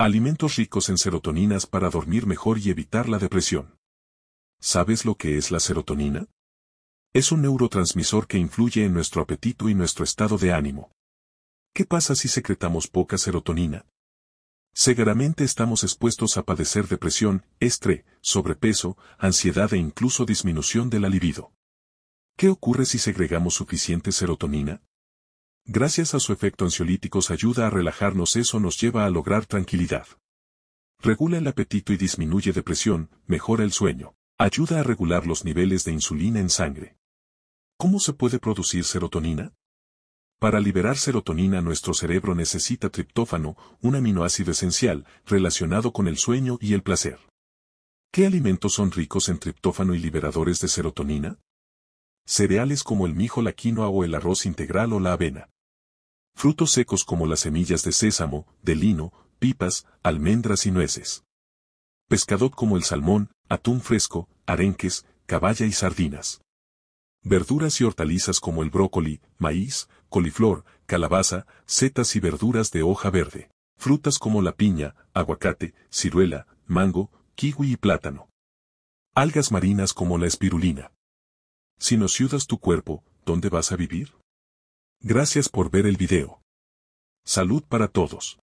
Alimentos ricos en serotoninas para dormir mejor y evitar la depresión. ¿Sabes lo que es la serotonina? Es un neurotransmisor que influye en nuestro apetito y nuestro estado de ánimo. ¿Qué pasa si secretamos poca serotonina? Seguramente estamos expuestos a padecer depresión, estrés, sobrepeso, ansiedad e incluso disminución de la libido. ¿Qué ocurre si segregamos suficiente serotonina? Gracias a su efecto ansiolíticos ayuda a relajarnos eso nos lleva a lograr tranquilidad. Regula el apetito y disminuye depresión, mejora el sueño. Ayuda a regular los niveles de insulina en sangre. ¿Cómo se puede producir serotonina? Para liberar serotonina nuestro cerebro necesita triptófano, un aminoácido esencial, relacionado con el sueño y el placer. ¿Qué alimentos son ricos en triptófano y liberadores de serotonina? Cereales como el mijo, la quinoa o el arroz integral o la avena frutos secos como las semillas de sésamo, de lino, pipas, almendras y nueces. Pescado como el salmón, atún fresco, arenques, caballa y sardinas. Verduras y hortalizas como el brócoli, maíz, coliflor, calabaza, setas y verduras de hoja verde. Frutas como la piña, aguacate, ciruela, mango, kiwi y plátano. Algas marinas como la espirulina. Si no ciudas tu cuerpo, ¿dónde vas a vivir? Gracias por ver el video. Salud para todos.